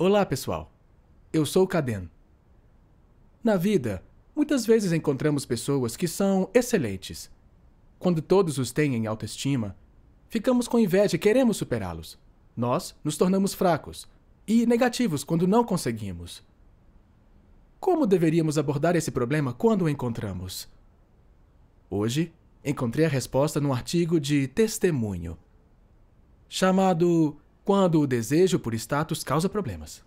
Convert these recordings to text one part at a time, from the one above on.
Olá, pessoal. Eu sou Caden. Na vida, muitas vezes encontramos pessoas que são excelentes. Quando todos os têm em autoestima, ficamos com inveja e queremos superá-los. Nós nos tornamos fracos e negativos quando não conseguimos. Como deveríamos abordar esse problema quando o encontramos? Hoje, encontrei a resposta num artigo de testemunho chamado quando o desejo por status causa problemas.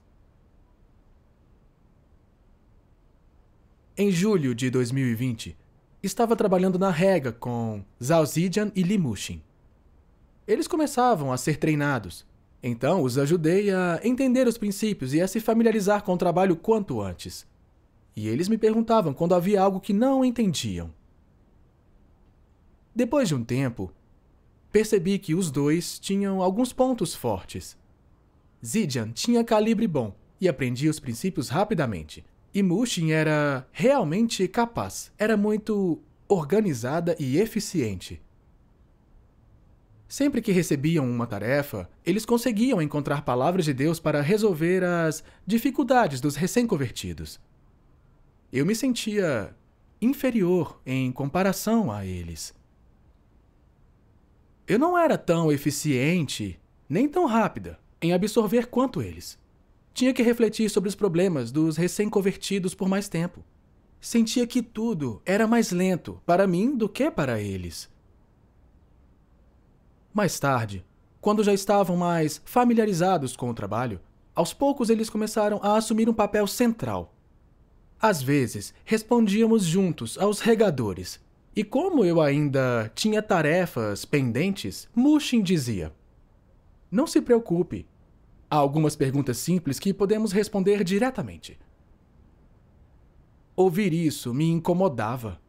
Em julho de 2020, estava trabalhando na rega com Zhao Zijian e Li Mushin. Eles começavam a ser treinados, então os ajudei a entender os princípios e a se familiarizar com o trabalho quanto antes. E eles me perguntavam quando havia algo que não entendiam. Depois de um tempo, percebi que os dois tinham alguns pontos fortes. Zidian tinha calibre bom e aprendia os princípios rapidamente. E Mushin era realmente capaz, era muito organizada e eficiente. Sempre que recebiam uma tarefa, eles conseguiam encontrar palavras de Deus para resolver as dificuldades dos recém-convertidos. Eu me sentia inferior em comparação a eles. Eu não era tão eficiente, nem tão rápida, em absorver quanto eles. Tinha que refletir sobre os problemas dos recém-convertidos por mais tempo. Sentia que tudo era mais lento para mim do que para eles. Mais tarde, quando já estavam mais familiarizados com o trabalho, aos poucos eles começaram a assumir um papel central. Às vezes, respondíamos juntos aos regadores, e como eu ainda tinha tarefas pendentes, Mushin dizia: Não se preocupe. Há algumas perguntas simples que podemos responder diretamente. Ouvir isso me incomodava.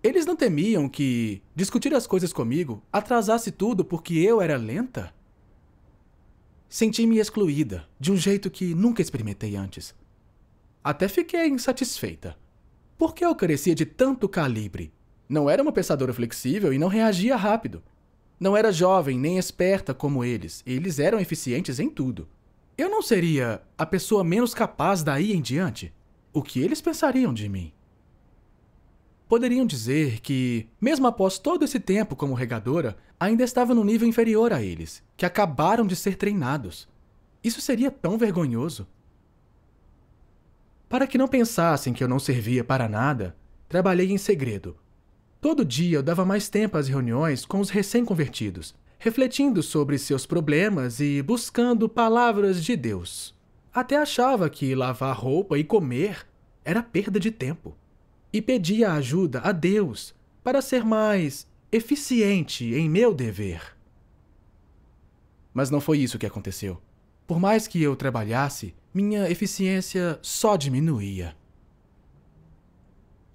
Eles não temiam que discutir as coisas comigo atrasasse tudo porque eu era lenta? Senti-me excluída, de um jeito que nunca experimentei antes. Até fiquei insatisfeita. Por que eu carecia de tanto calibre não era uma pensadora flexível e não reagia rápido. Não era jovem nem esperta como eles, eles eram eficientes em tudo. Eu não seria a pessoa menos capaz daí em diante? O que eles pensariam de mim? Poderiam dizer que, mesmo após todo esse tempo como regadora, ainda estava no nível inferior a eles, que acabaram de ser treinados. Isso seria tão vergonhoso. Para que não pensassem que eu não servia para nada, trabalhei em segredo, Todo dia eu dava mais tempo às reuniões com os recém-convertidos, refletindo sobre seus problemas e buscando palavras de Deus. Até achava que lavar roupa e comer era perda de tempo. E pedia ajuda a Deus para ser mais eficiente em meu dever. Mas não foi isso que aconteceu. Por mais que eu trabalhasse, minha eficiência só diminuía.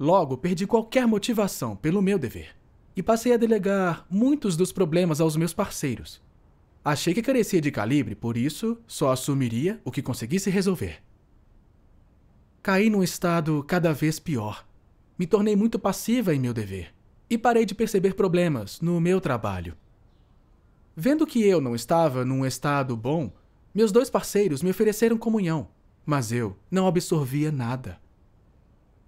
Logo, perdi qualquer motivação pelo meu dever e passei a delegar muitos dos problemas aos meus parceiros. Achei que carecia de calibre, por isso só assumiria o que conseguisse resolver. Caí num estado cada vez pior. Me tornei muito passiva em meu dever e parei de perceber problemas no meu trabalho. Vendo que eu não estava num estado bom, meus dois parceiros me ofereceram comunhão, mas eu não absorvia nada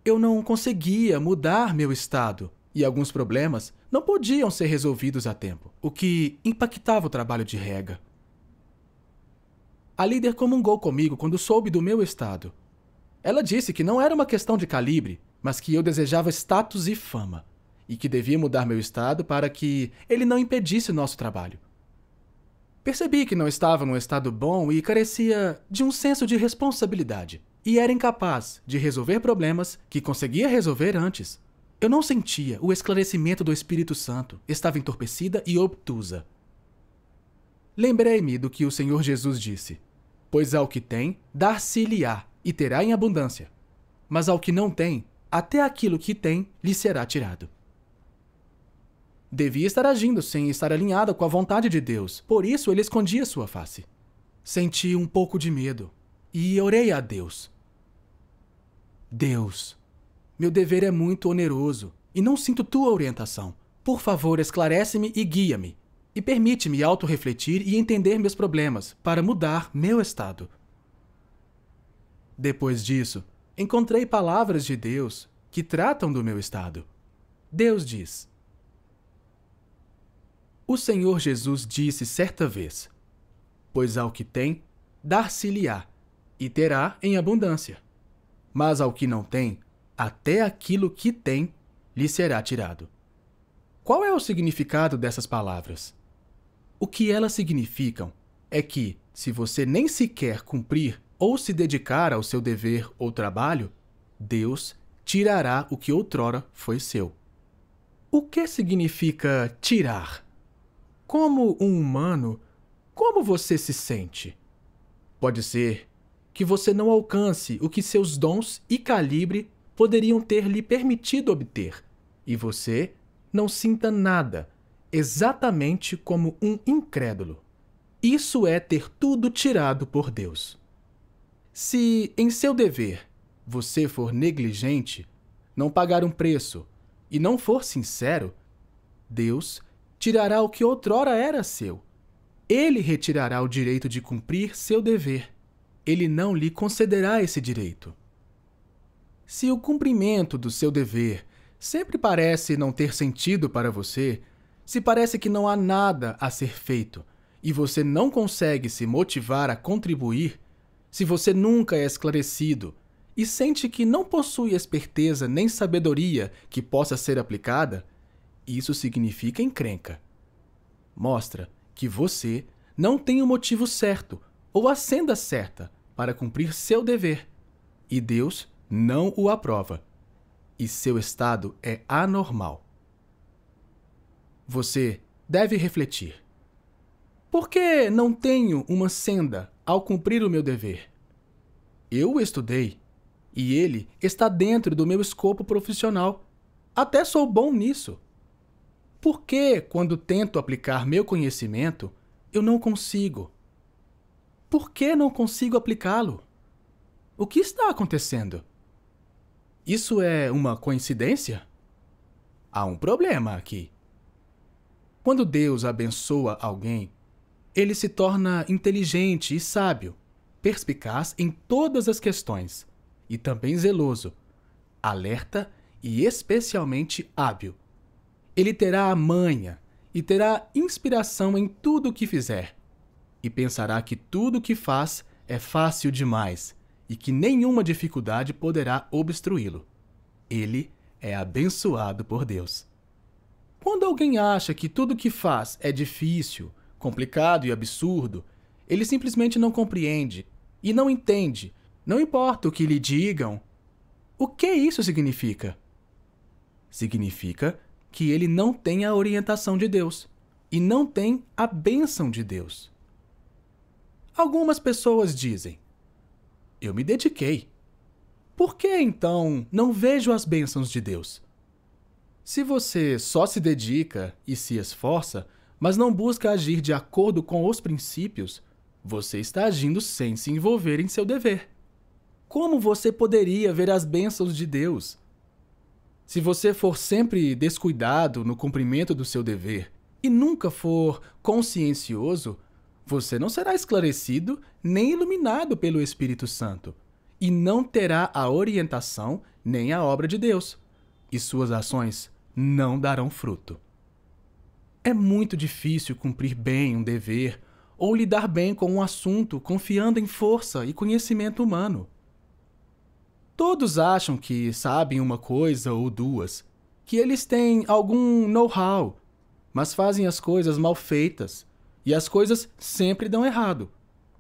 eu não conseguia mudar meu estado e alguns problemas não podiam ser resolvidos a tempo, o que impactava o trabalho de rega. A líder comungou comigo quando soube do meu estado. Ela disse que não era uma questão de calibre, mas que eu desejava status e fama, e que devia mudar meu estado para que ele não impedisse nosso trabalho. Percebi que não estava num estado bom e carecia de um senso de responsabilidade. E era incapaz de resolver problemas que conseguia resolver antes. Eu não sentia o esclarecimento do Espírito Santo, estava entorpecida e obtusa. Lembrei-me do que o Senhor Jesus disse: Pois ao que tem, dar-se-lhe-á e terá em abundância. Mas ao que não tem, até aquilo que tem lhe será tirado devia estar agindo sem estar alinhada com a vontade de Deus. Por isso ele escondia sua face. Senti um pouco de medo e orei a Deus. Deus, meu dever é muito oneroso e não sinto tua orientação. Por favor, esclarece-me e guia-me. E permite-me auto-refletir e entender meus problemas para mudar meu estado. Depois disso, encontrei palavras de Deus que tratam do meu estado. Deus diz: o Senhor Jesus disse certa vez: Pois ao que tem, dar-se-lhe-á, e terá em abundância. Mas ao que não tem, até aquilo que tem lhe será tirado. Qual é o significado dessas palavras? O que elas significam é que, se você nem sequer cumprir ou se dedicar ao seu dever ou trabalho, Deus tirará o que outrora foi seu. O que significa tirar? como um humano, como você se sente? Pode ser que você não alcance o que seus dons e calibre poderiam ter lhe permitido obter, e você não sinta nada, exatamente como um incrédulo. Isso é ter tudo tirado por Deus. Se em seu dever você for negligente, não pagar um preço e não for sincero, Deus tirará o que outrora era seu. Ele retirará o direito de cumprir seu dever. Ele não lhe concederá esse direito. Se o cumprimento do seu dever sempre parece não ter sentido para você, se parece que não há nada a ser feito e você não consegue se motivar a contribuir, se você nunca é esclarecido e sente que não possui esperteza nem sabedoria que possa ser aplicada, isso significa encrenca. Mostra que você não tem o motivo certo ou a senda certa para cumprir seu dever, e Deus não o aprova, e seu estado é anormal. Você deve refletir. Por que não tenho uma senda ao cumprir o meu dever? Eu o estudei, e ele está dentro do meu escopo profissional. Até sou bom nisso. Por que, quando tento aplicar meu conhecimento, eu não consigo? Por que não consigo aplicá-lo? O que está acontecendo? Isso é uma coincidência? Há um problema aqui. Quando Deus abençoa alguém, ele se torna inteligente e sábio, perspicaz em todas as questões, e também zeloso, alerta e especialmente hábil ele terá a manha e terá inspiração em tudo o que fizer, e pensará que tudo o que faz é fácil demais e que nenhuma dificuldade poderá obstruí-lo. Ele é abençoado por Deus. Quando alguém acha que tudo o que faz é difícil, complicado e absurdo, ele simplesmente não compreende e não entende, não importa o que lhe digam. O que isso significa? Significa que ele não tem a orientação de Deus e não tem a bênção de Deus. Algumas pessoas dizem: Eu me dediquei. Por que então não vejo as bênçãos de Deus? Se você só se dedica e se esforça, mas não busca agir de acordo com os princípios, você está agindo sem se envolver em seu dever. Como você poderia ver as bênçãos de Deus? Se você for sempre descuidado no cumprimento do seu dever e nunca for consciencioso, você não será esclarecido nem iluminado pelo Espírito Santo e não terá a orientação nem a obra de Deus, e suas ações não darão fruto. É muito difícil cumprir bem um dever ou lidar bem com um assunto confiando em força e conhecimento humano. Todos acham que sabem uma coisa ou duas, que eles têm algum know-how, mas fazem as coisas mal feitas e as coisas sempre dão errado,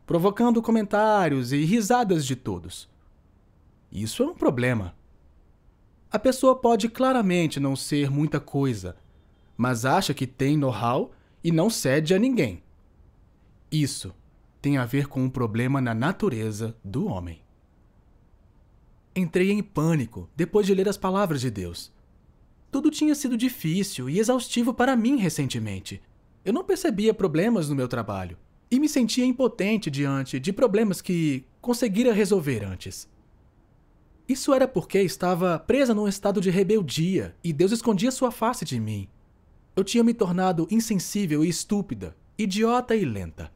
provocando comentários e risadas de todos. Isso é um problema. A pessoa pode claramente não ser muita coisa, mas acha que tem know-how e não cede a ninguém. Isso tem a ver com um problema na natureza do homem. Entrei em pânico depois de ler as palavras de Deus. Tudo tinha sido difícil e exaustivo para mim recentemente. Eu não percebia problemas no meu trabalho e me sentia impotente diante de problemas que conseguira resolver antes. Isso era porque estava presa num estado de rebeldia e Deus escondia sua face de mim. Eu tinha me tornado insensível e estúpida, idiota e lenta.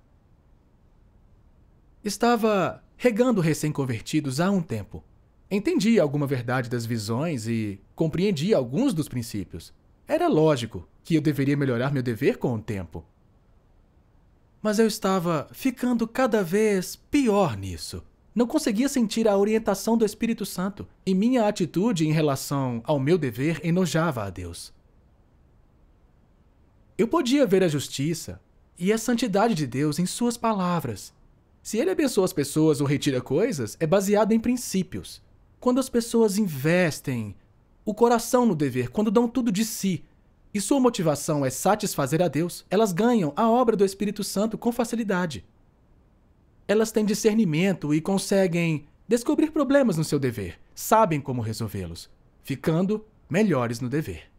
Estava regando recém-convertidos há um tempo Entendia alguma verdade das visões e compreendia alguns dos princípios. Era lógico que eu deveria melhorar meu dever com o tempo. Mas eu estava ficando cada vez pior nisso. Não conseguia sentir a orientação do Espírito Santo e minha atitude em relação ao meu dever enojava a Deus. Eu podia ver a justiça e a santidade de Deus em Suas palavras. Se Ele abençoa as pessoas ou retira coisas, é baseado em princípios. Quando as pessoas investem o coração no dever, quando dão tudo de si, e sua motivação é satisfazer a Deus, elas ganham a obra do Espírito Santo com facilidade. Elas têm discernimento e conseguem descobrir problemas no seu dever, sabem como resolvê-los, ficando melhores no dever.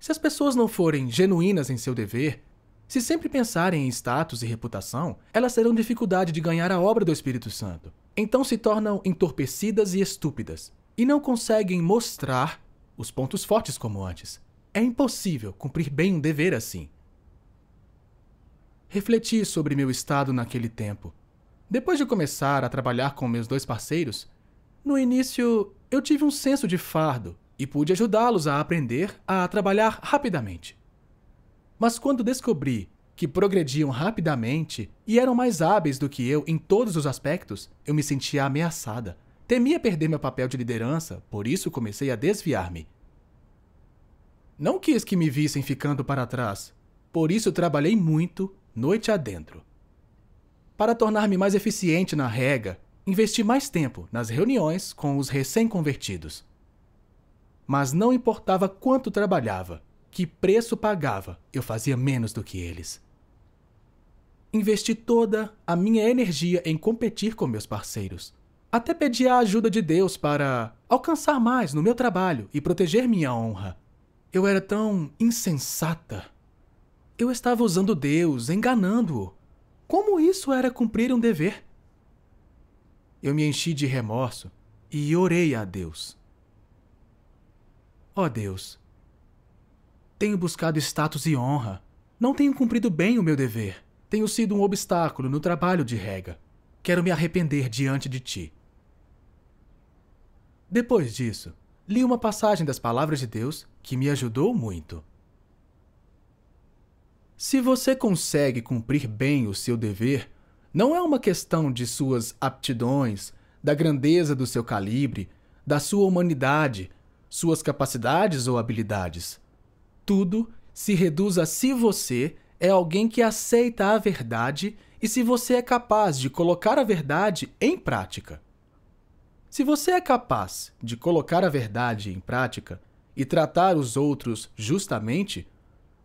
Se as pessoas não forem genuínas em seu dever, se sempre pensarem em status e reputação, elas terão dificuldade de ganhar a obra do Espírito Santo. Então se tornam entorpecidas e estúpidas, e não conseguem mostrar os pontos fortes como antes. É impossível cumprir bem um dever assim. Refleti sobre meu estado naquele tempo. Depois de começar a trabalhar com meus dois parceiros, no início eu tive um senso de fardo e pude ajudá-los a aprender a trabalhar rapidamente. Mas quando descobri que progrediam rapidamente e eram mais hábeis do que eu em todos os aspectos, eu me sentia ameaçada. Temia perder meu papel de liderança, por isso comecei a desviar-me. Não quis que me vissem ficando para trás, por isso trabalhei muito, noite adentro. Para tornar-me mais eficiente na rega, investi mais tempo nas reuniões com os recém-convertidos. Mas não importava quanto trabalhava, que preço pagava, eu fazia menos do que eles. Investi toda a minha energia em competir com meus parceiros. Até pedi a ajuda de Deus para alcançar mais no meu trabalho e proteger minha honra. Eu era tão insensata. Eu estava usando Deus, enganando-o. Como isso era cumprir um dever? Eu me enchi de remorso e orei a Deus. Ó oh Deus, tenho buscado status e honra. Não tenho cumprido bem o meu dever. Tenho sido um obstáculo no trabalho de rega. Quero me arrepender diante de ti. Depois disso, li uma passagem das Palavras de Deus que me ajudou muito. Se você consegue cumprir bem o seu dever, não é uma questão de suas aptidões, da grandeza do seu calibre, da sua humanidade, suas capacidades ou habilidades tudo se reduz a se você é alguém que aceita a verdade e se você é capaz de colocar a verdade em prática. Se você é capaz de colocar a verdade em prática e tratar os outros justamente,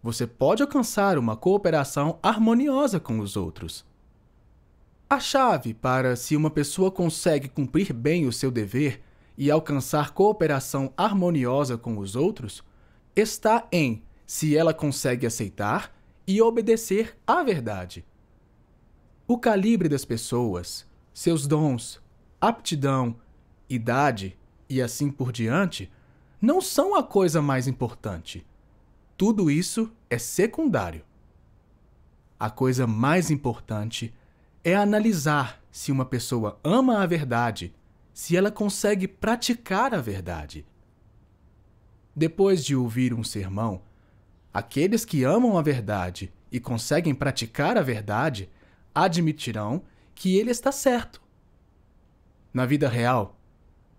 você pode alcançar uma cooperação harmoniosa com os outros. A chave para se uma pessoa consegue cumprir bem o seu dever e alcançar cooperação harmoniosa com os outros está em se ela consegue aceitar e obedecer à verdade. O calibre das pessoas, seus dons, aptidão, idade e assim por diante não são a coisa mais importante. Tudo isso é secundário. A coisa mais importante é analisar se uma pessoa ama a verdade, se ela consegue praticar a verdade. Depois de ouvir um sermão, aqueles que amam a verdade e conseguem praticar a verdade admitirão que ele está certo. Na vida real,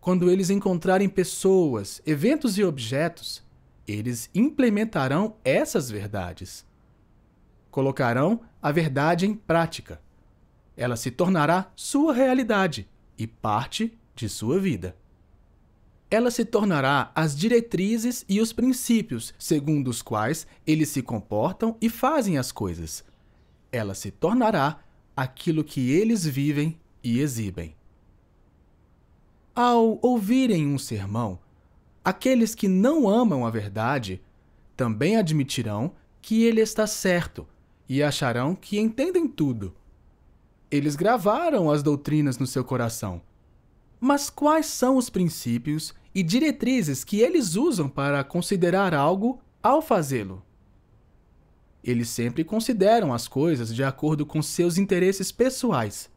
quando eles encontrarem pessoas, eventos e objetos, eles implementarão essas verdades. Colocarão a verdade em prática. Ela se tornará sua realidade e parte de sua vida ela se tornará as diretrizes e os princípios segundo os quais eles se comportam e fazem as coisas. Ela se tornará aquilo que eles vivem e exibem. Ao ouvirem um sermão, aqueles que não amam a verdade também admitirão que ele está certo e acharão que entendem tudo. Eles gravaram as doutrinas no seu coração mas quais são os princípios e diretrizes que eles usam para considerar algo ao fazê-lo? Eles sempre consideram as coisas de acordo com seus interesses pessoais.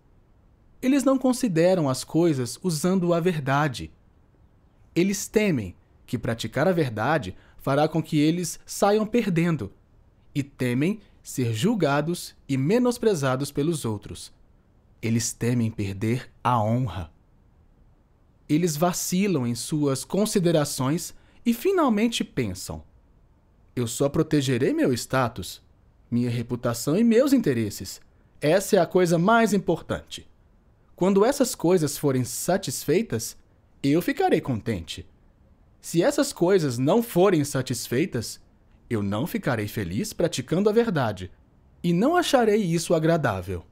Eles não consideram as coisas usando a verdade. Eles temem que praticar a verdade fará com que eles saiam perdendo, e temem ser julgados e menosprezados pelos outros. Eles temem perder a honra eles vacilam em suas considerações e finalmente pensam: eu só protegerei meu status, minha reputação e meus interesses. Essa é a coisa mais importante. Quando essas coisas forem satisfeitas, eu ficarei contente. Se essas coisas não forem satisfeitas, eu não ficarei feliz praticando a verdade e não acharei isso agradável.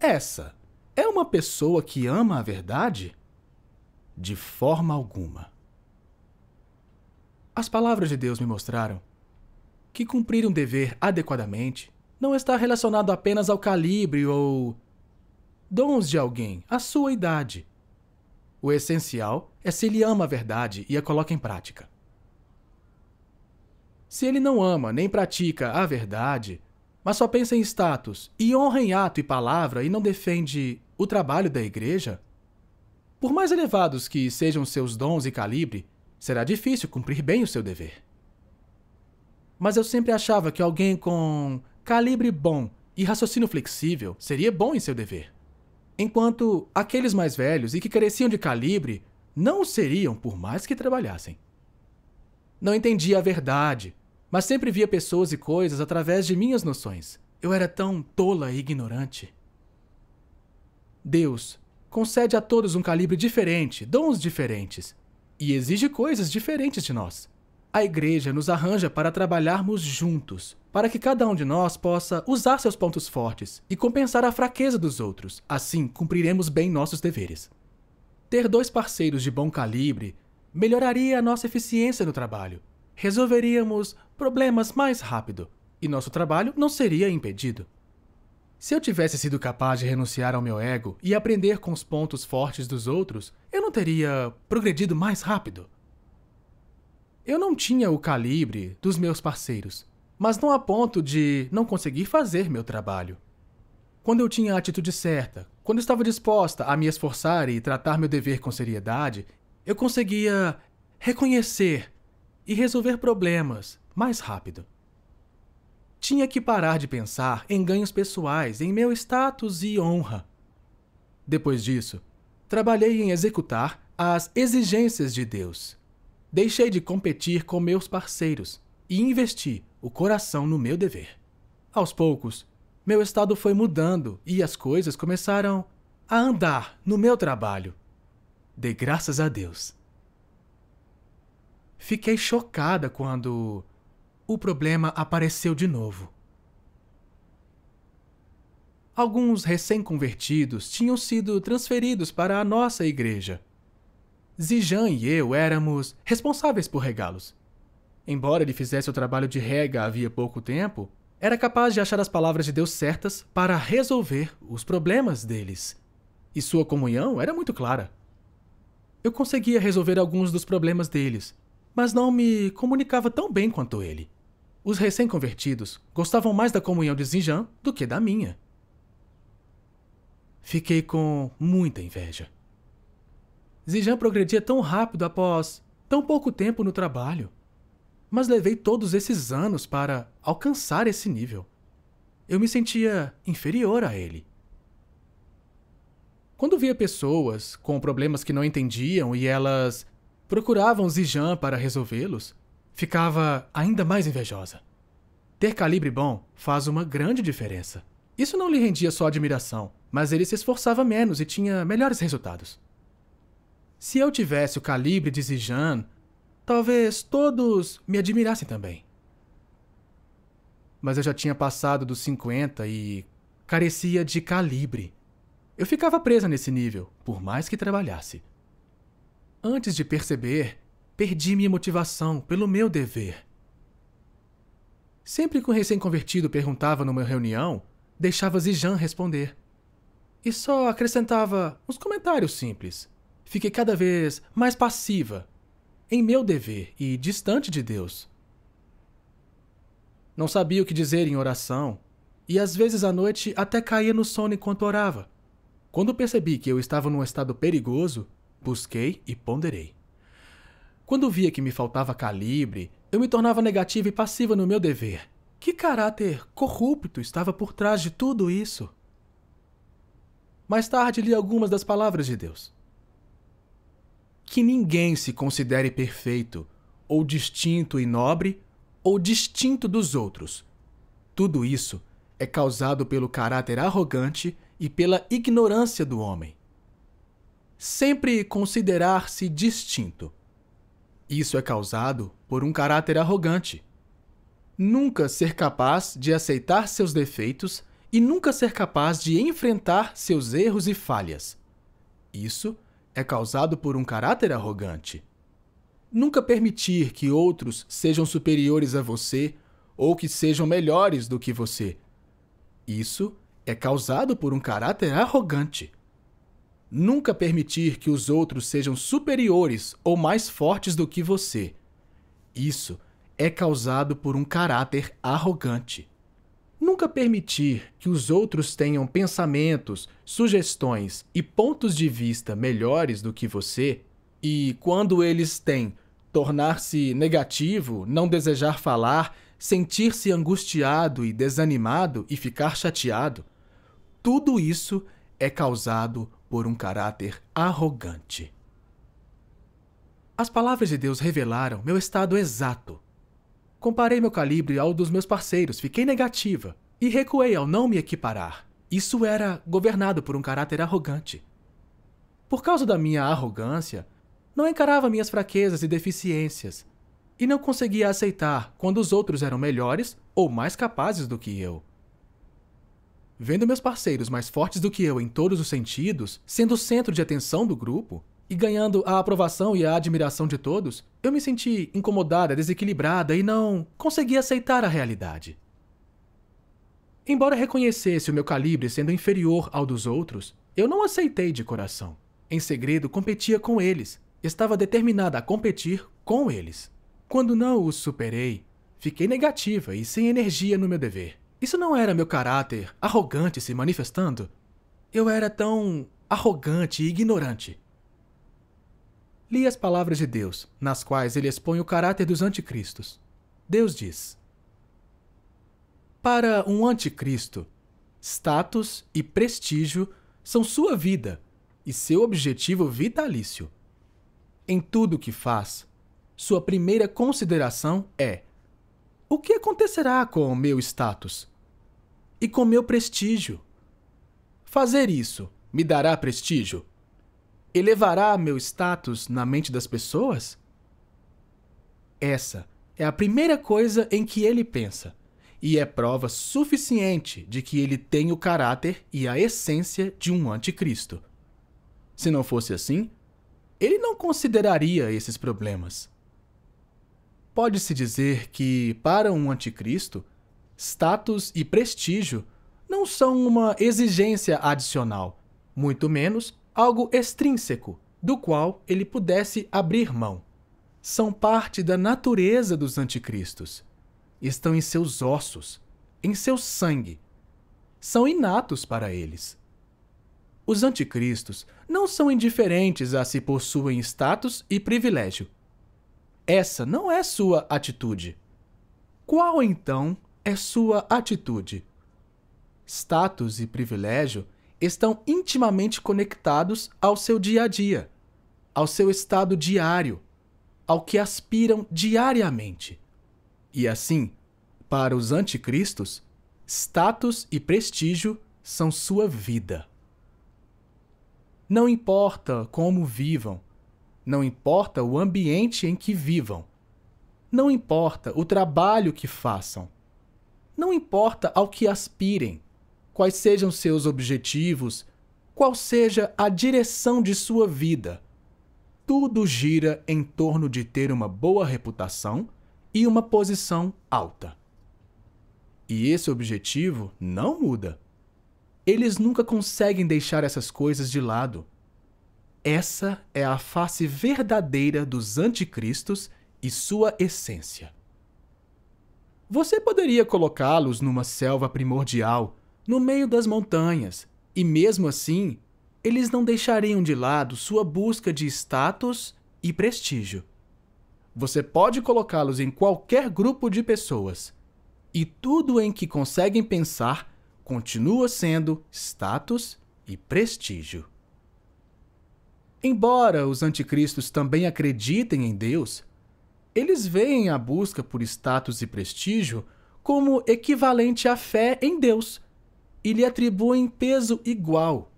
Essa é uma pessoa que ama a verdade? de forma alguma. As palavras de Deus me mostraram que cumprir um dever adequadamente não está relacionado apenas ao calibre ou dons de alguém, à sua idade. O essencial é se ele ama a verdade e a coloca em prática. Se ele não ama nem pratica a verdade, mas só pensa em status e honra em ato e palavra e não defende o trabalho da igreja, por mais elevados que sejam seus dons e calibre, será difícil cumprir bem o seu dever. Mas eu sempre achava que alguém com calibre bom e raciocínio flexível seria bom em seu dever. Enquanto aqueles mais velhos e que careciam de calibre não o seriam por mais que trabalhassem. Não entendia a verdade, mas sempre via pessoas e coisas através de minhas noções. Eu era tão tola e ignorante. Deus, concede a todos um calibre diferente, dons diferentes, e exige coisas diferentes de nós. A igreja nos arranja para trabalharmos juntos, para que cada um de nós possa usar seus pontos fortes e compensar a fraqueza dos outros. Assim, cumpriremos bem nossos deveres. Ter dois parceiros de bom calibre melhoraria a nossa eficiência no trabalho. Resolveríamos problemas mais rápido e nosso trabalho não seria impedido. Se eu tivesse sido capaz de renunciar ao meu ego e aprender com os pontos fortes dos outros, eu não teria progredido mais rápido. Eu não tinha o calibre dos meus parceiros, mas não a ponto de não conseguir fazer meu trabalho. Quando eu tinha a atitude certa, quando estava disposta a me esforçar e tratar meu dever com seriedade, eu conseguia reconhecer e resolver problemas mais rápido. Tinha que parar de pensar em ganhos pessoais, em meu status e honra. Depois disso, trabalhei em executar as exigências de Deus. Deixei de competir com meus parceiros e investi o coração no meu dever. Aos poucos, meu estado foi mudando e as coisas começaram a andar no meu trabalho. De graças a Deus. Fiquei chocada quando, o problema apareceu de novo. Alguns recém-convertidos tinham sido transferidos para a nossa igreja. Zijan e eu éramos responsáveis por regá-los. Embora ele fizesse o trabalho de rega havia pouco tempo, era capaz de achar as palavras de Deus certas para resolver os problemas deles. E sua comunhão era muito clara. Eu conseguia resolver alguns dos problemas deles, mas não me comunicava tão bem quanto ele. Os recém-convertidos gostavam mais da comunhão de Xinjiang do que da minha. Fiquei com muita inveja. Xinjiang progredia tão rápido após tão pouco tempo no trabalho, mas levei todos esses anos para alcançar esse nível. Eu me sentia inferior a ele. Quando via pessoas com problemas que não entendiam e elas procuravam Zijan para resolvê-los, ficava ainda mais invejosa. Ter calibre bom faz uma grande diferença. Isso não lhe rendia só admiração, mas ele se esforçava menos e tinha melhores resultados. Se eu tivesse o calibre de Zijan, talvez todos me admirassem também. Mas eu já tinha passado dos 50 e carecia de calibre. Eu ficava presa nesse nível, por mais que trabalhasse. Antes de perceber, perdi minha motivação pelo meu dever. Sempre que um recém-convertido perguntava numa reunião, deixava Zijan responder. E só acrescentava uns comentários simples. Fiquei cada vez mais passiva, em meu dever e distante de Deus. Não sabia o que dizer em oração, e às vezes à noite até caía no sono enquanto orava. Quando percebi que eu estava num estado perigoso, Busquei e ponderei. Quando via que me faltava calibre, eu me tornava negativa e passiva no meu dever. Que caráter corrupto estava por trás de tudo isso? Mais tarde li algumas das palavras de Deus. Que ninguém se considere perfeito, ou distinto e nobre, ou distinto dos outros. Tudo isso é causado pelo caráter arrogante e pela ignorância do homem sempre considerar-se distinto. Isso é causado por um caráter arrogante. Nunca ser capaz de aceitar seus defeitos e nunca ser capaz de enfrentar seus erros e falhas. Isso é causado por um caráter arrogante. Nunca permitir que outros sejam superiores a você ou que sejam melhores do que você. Isso é causado por um caráter arrogante. Nunca permitir que os outros sejam superiores ou mais fortes do que você. Isso é causado por um caráter arrogante. Nunca permitir que os outros tenham pensamentos, sugestões e pontos de vista melhores do que você, e quando eles têm, tornar-se negativo, não desejar falar, sentir-se angustiado e desanimado e ficar chateado. Tudo isso é causado por um caráter arrogante. As palavras de Deus revelaram meu estado exato. Comparei meu calibre ao dos meus parceiros, fiquei negativa e recuei ao não me equiparar. Isso era governado por um caráter arrogante. Por causa da minha arrogância, não encarava minhas fraquezas e deficiências e não conseguia aceitar quando os outros eram melhores ou mais capazes do que eu. Vendo meus parceiros mais fortes do que eu em todos os sentidos, sendo o centro de atenção do grupo, e ganhando a aprovação e a admiração de todos, eu me senti incomodada, desequilibrada e não conseguia aceitar a realidade. Embora reconhecesse o meu calibre sendo inferior ao dos outros, eu não aceitei de coração. Em segredo, competia com eles. Estava determinada a competir com eles. Quando não os superei, fiquei negativa e sem energia no meu dever. Isso não era meu caráter arrogante se manifestando? Eu era tão arrogante e ignorante. Li as palavras de Deus, nas quais ele expõe o caráter dos anticristos. Deus diz: Para um anticristo, status e prestígio são sua vida e seu objetivo vitalício. Em tudo o que faz, sua primeira consideração é: o que acontecerá com o meu status? e com meu prestígio. Fazer isso me dará prestígio? Elevará meu status na mente das pessoas? Essa é a primeira coisa em que ele pensa, e é prova suficiente de que ele tem o caráter e a essência de um anticristo. Se não fosse assim, ele não consideraria esses problemas. Pode-se dizer que, para um anticristo, status e prestígio não são uma exigência adicional, muito menos algo extrínseco, do qual ele pudesse abrir mão. São parte da natureza dos anticristos. Estão em seus ossos, em seu sangue. São inatos para eles. Os anticristos não são indiferentes a se possuem status e privilégio. Essa não é sua atitude. Qual então é sua atitude. Status e privilégio estão intimamente conectados ao seu dia a dia, ao seu estado diário, ao que aspiram diariamente. E assim, para os anticristos, status e prestígio são sua vida. Não importa como vivam, não importa o ambiente em que vivam, não importa o trabalho que façam, não importa ao que aspirem, quais sejam seus objetivos, qual seja a direção de sua vida, tudo gira em torno de ter uma boa reputação e uma posição alta. E esse objetivo não muda. Eles nunca conseguem deixar essas coisas de lado. Essa é a face verdadeira dos anticristos e sua essência. Você poderia colocá-los numa selva primordial, no meio das montanhas, e mesmo assim, eles não deixariam de lado sua busca de status e prestígio. Você pode colocá-los em qualquer grupo de pessoas, e tudo em que conseguem pensar continua sendo status e prestígio. Embora os anticristos também acreditem em Deus, eles veem a busca por status e prestígio como equivalente à fé em Deus e lhe atribuem peso igual.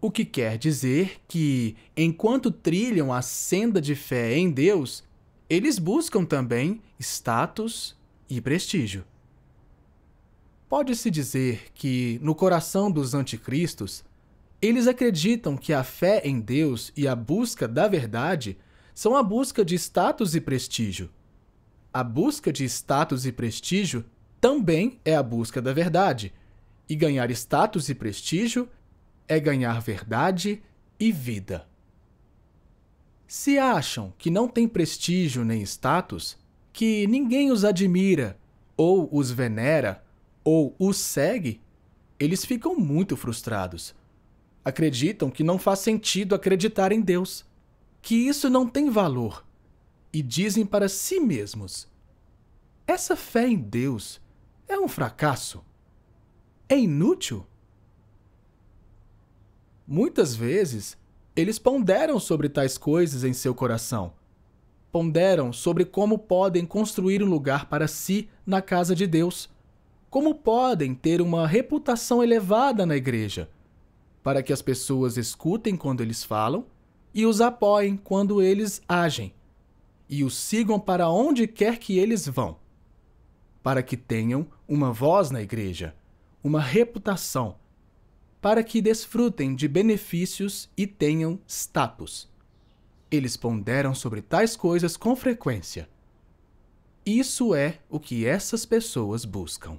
O que quer dizer que, enquanto trilham a senda de fé em Deus, eles buscam também status e prestígio. Pode-se dizer que, no coração dos anticristos, eles acreditam que a fé em Deus e a busca da verdade são a busca de status e prestígio. A busca de status e prestígio também é a busca da verdade. E ganhar status e prestígio é ganhar verdade e vida. Se acham que não têm prestígio nem status, que ninguém os admira, ou os venera, ou os segue, eles ficam muito frustrados. Acreditam que não faz sentido acreditar em Deus que isso não tem valor e dizem para si mesmos: essa fé em Deus é um fracasso. É inútil? Muitas vezes, eles ponderam sobre tais coisas em seu coração. Ponderam sobre como podem construir um lugar para si na casa de Deus. Como podem ter uma reputação elevada na igreja, para que as pessoas escutem quando eles falam e os apoiem quando eles agem, e os sigam para onde quer que eles vão, para que tenham uma voz na igreja, uma reputação, para que desfrutem de benefícios e tenham status. Eles ponderam sobre tais coisas com frequência. Isso é o que essas pessoas buscam.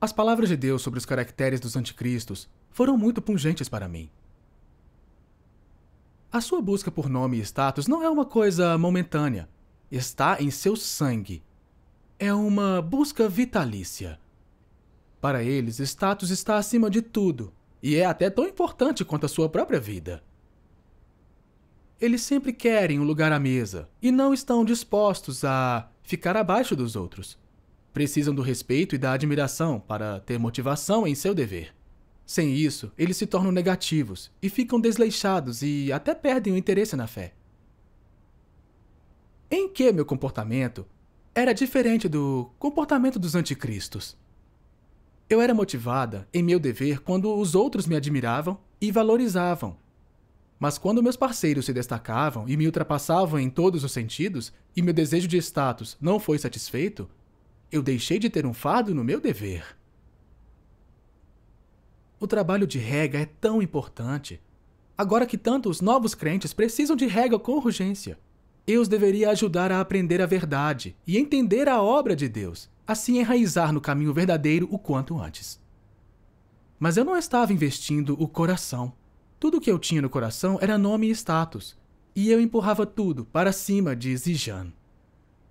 As palavras de Deus sobre os caracteres dos anticristos foram muito pungentes para mim. A sua busca por nome e status não é uma coisa momentânea. Está em seu sangue. É uma busca vitalícia. Para eles, status está acima de tudo e é até tão importante quanto a sua própria vida. Eles sempre querem um lugar à mesa e não estão dispostos a ficar abaixo dos outros. Precisam do respeito e da admiração para ter motivação em seu dever. Sem isso, eles se tornam negativos e ficam desleixados e até perdem o interesse na fé. Em que meu comportamento era diferente do comportamento dos anticristos? Eu era motivada em meu dever quando os outros me admiravam e valorizavam. Mas quando meus parceiros se destacavam e me ultrapassavam em todos os sentidos e meu desejo de status não foi satisfeito, eu deixei de ter um fardo no meu dever. O trabalho de rega é tão importante. Agora que tanto os novos crentes precisam de rega com urgência, eu os deveria ajudar a aprender a verdade e entender a obra de Deus, assim enraizar no caminho verdadeiro o quanto antes. Mas eu não estava investindo o coração. Tudo o que eu tinha no coração era nome e status, e eu empurrava tudo para cima de Zijan.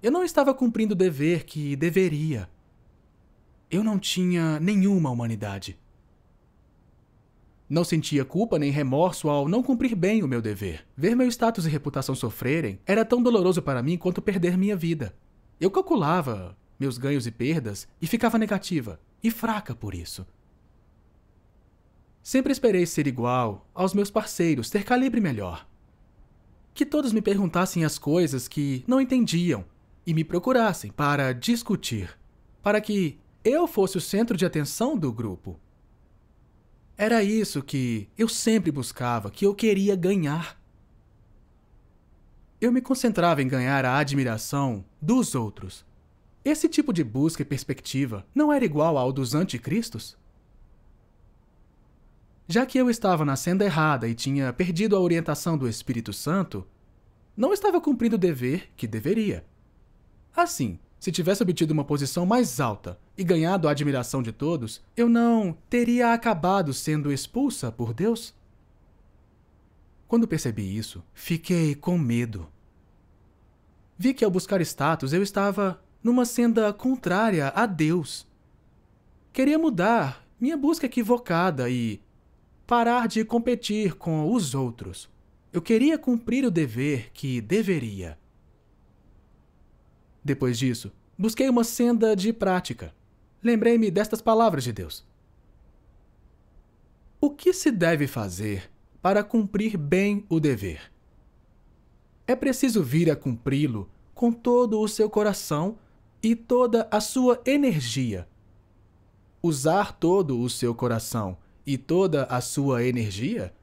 Eu não estava cumprindo o dever que deveria. Eu não tinha nenhuma humanidade. Não sentia culpa nem remorso ao não cumprir bem o meu dever. Ver meu status e reputação sofrerem era tão doloroso para mim quanto perder minha vida. Eu calculava meus ganhos e perdas e ficava negativa e fraca por isso. Sempre esperei ser igual aos meus parceiros, ter calibre melhor. Que todos me perguntassem as coisas que não entendiam e me procurassem para discutir, para que eu fosse o centro de atenção do grupo. Era isso que eu sempre buscava, que eu queria ganhar. Eu me concentrava em ganhar a admiração dos outros. Esse tipo de busca e perspectiva não era igual ao dos anticristos? Já que eu estava na senda errada e tinha perdido a orientação do Espírito Santo, não estava cumprindo o dever que deveria. Assim, se tivesse obtido uma posição mais alta e ganhado a admiração de todos, eu não teria acabado sendo expulsa por Deus? Quando percebi isso, fiquei com medo. Vi que ao buscar status eu estava numa senda contrária a Deus. Queria mudar minha busca equivocada e parar de competir com os outros. Eu queria cumprir o dever que deveria depois disso, busquei uma senda de prática. Lembrei-me destas palavras de Deus. O que se deve fazer para cumprir bem o dever? É preciso vir a cumpri-lo com todo o seu coração e toda a sua energia. Usar todo o seu coração e toda a sua energia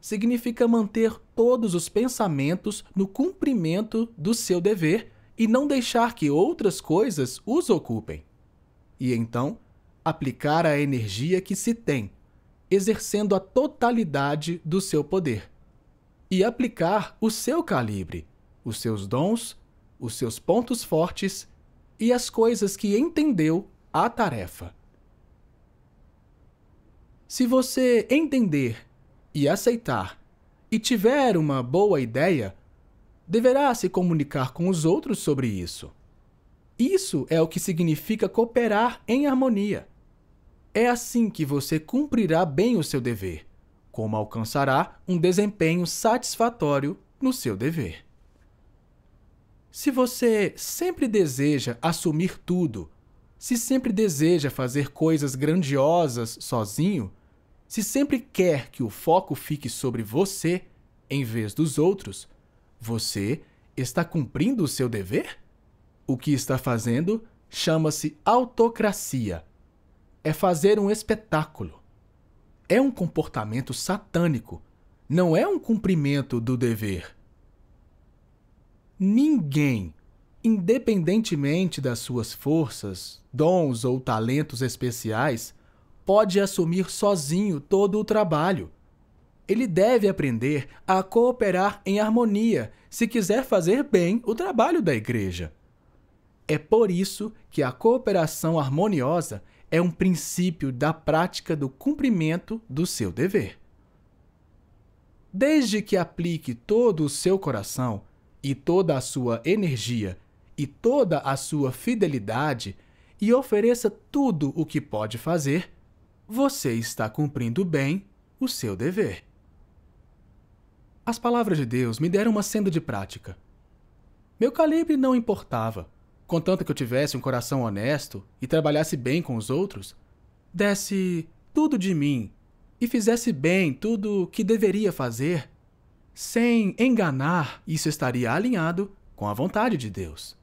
significa manter todos os pensamentos no cumprimento do seu dever e não deixar que outras coisas os ocupem. E então, aplicar a energia que se tem, exercendo a totalidade do seu poder. E aplicar o seu calibre, os seus dons, os seus pontos fortes e as coisas que entendeu à tarefa. Se você entender e aceitar e tiver uma boa ideia, deverá se comunicar com os outros sobre isso. Isso é o que significa cooperar em harmonia. É assim que você cumprirá bem o seu dever, como alcançará um desempenho satisfatório no seu dever. Se você sempre deseja assumir tudo, se sempre deseja fazer coisas grandiosas sozinho, se sempre quer que o foco fique sobre você em vez dos outros, você está cumprindo o seu dever? O que está fazendo chama-se autocracia. É fazer um espetáculo. É um comportamento satânico. Não é um cumprimento do dever. Ninguém, independentemente das suas forças, dons ou talentos especiais, pode assumir sozinho todo o trabalho. Ele deve aprender a cooperar em harmonia se quiser fazer bem o trabalho da igreja. É por isso que a cooperação harmoniosa é um princípio da prática do cumprimento do seu dever. Desde que aplique todo o seu coração e toda a sua energia e toda a sua fidelidade e ofereça tudo o que pode fazer, você está cumprindo bem o seu dever. As palavras de Deus me deram uma senda de prática. Meu calibre não importava, contanto que eu tivesse um coração honesto e trabalhasse bem com os outros, desse tudo de mim e fizesse bem tudo o que deveria fazer, sem enganar, isso estaria alinhado com a vontade de Deus.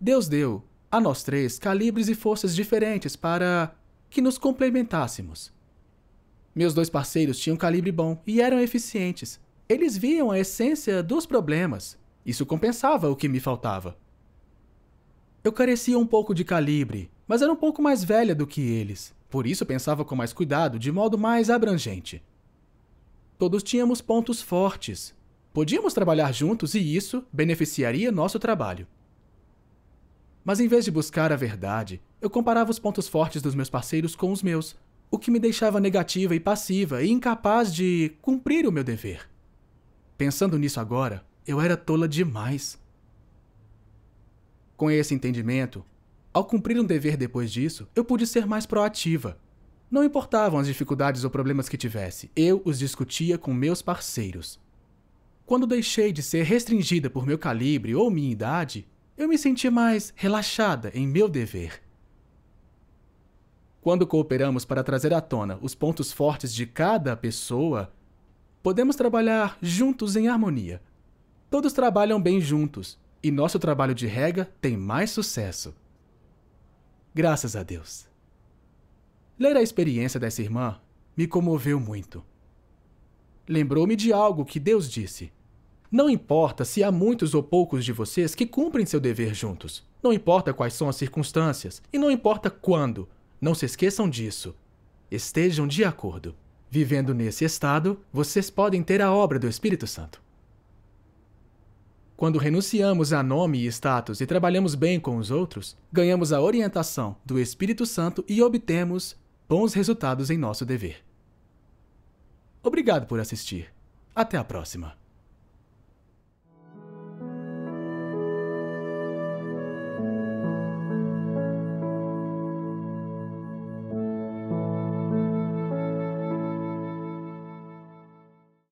Deus deu a nós três calibres e forças diferentes para que nos complementássemos. Meus dois parceiros tinham calibre bom e eram eficientes. Eles viam a essência dos problemas. Isso compensava o que me faltava. Eu carecia um pouco de calibre, mas era um pouco mais velha do que eles. Por isso pensava com mais cuidado, de modo mais abrangente. Todos tínhamos pontos fortes. Podíamos trabalhar juntos e isso beneficiaria nosso trabalho. Mas em vez de buscar a verdade, eu comparava os pontos fortes dos meus parceiros com os meus, o que me deixava negativa e passiva e incapaz de cumprir o meu dever. Pensando nisso agora, eu era tola demais. Com esse entendimento, ao cumprir um dever depois disso, eu pude ser mais proativa. Não importavam as dificuldades ou problemas que tivesse, eu os discutia com meus parceiros. Quando deixei de ser restringida por meu calibre ou minha idade, eu me senti mais relaxada em meu dever. Quando cooperamos para trazer à tona os pontos fortes de cada pessoa, podemos trabalhar juntos em harmonia. Todos trabalham bem juntos e nosso trabalho de rega tem mais sucesso. Graças a Deus. Ler a experiência dessa irmã me comoveu muito. Lembrou-me de algo que Deus disse. Não importa se há muitos ou poucos de vocês que cumprem seu dever juntos. Não importa quais são as circunstâncias e não importa quando. Não se esqueçam disso. Estejam de acordo. Vivendo nesse estado, vocês podem ter a obra do Espírito Santo. Quando renunciamos a nome e status e trabalhamos bem com os outros, ganhamos a orientação do Espírito Santo e obtemos bons resultados em nosso dever. Obrigado por assistir. Até a próxima!